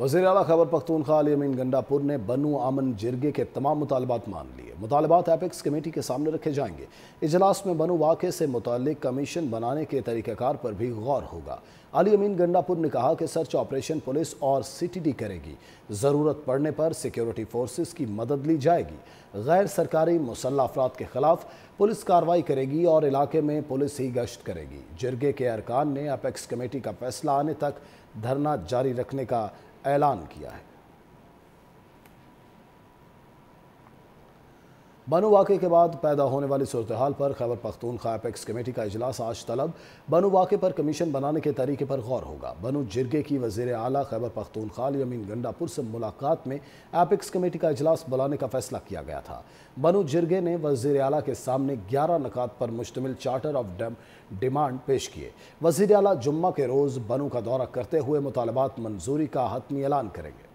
वजीर अला खबर अली अमीन गंडापुर ने बनु आमन जिरगे के तमाम मुतालबात मान लिए मुतालबात एपिक्स कमेटी के सामने रखे जाएंगे इजलास में बनु वाक़े से मुतल कमीशन बनाने के तरीक़ाकार पर भी गौर होगा अली अमीन गंडापुर ने कहा कि सर्च ऑपरेशन पुलिस और सी टी डी करेगी ज़रूरत पड़ने पर सिक्योरिटी फोर्स की मदद ली जाएगी गैर सरकारी मुसल्ह अफराद के खिलाफ पुलिस कार्रवाई करेगी और इलाके में पुलिस ही गश्त करेगी जिरगे के अरकान ने अपेक्स कमेटी का फैसला आने तक धरना जारी रखने का ऐलान किया है बनू वाक़े के बाद पैदा होने वाली सूरत हाल पर खैबर पख्तूनख्वा एपेक्स कमेटी का अजलास आज तलब बनू वाक़े पर कमीशन बनाने के तरीके पर गौर होगा बनू जिरगे की वजीर अली खैबर पख्तूनख्वा यमीन गंडापुर से मुलाकात में एपेक्स कमेटी का अजलास बुलाने का फैसला किया गया था बनू जिरगे ने वजीर अली के सामने ग्यारह नकात पर मुश्तमिल चार्टर ऑफ डिमांड पेश किए वजीर अली जुम्मा के रोज़ बनू का दौरा करते हुए मुतालबात मंजूरी का हतमी ऐलान करेंगे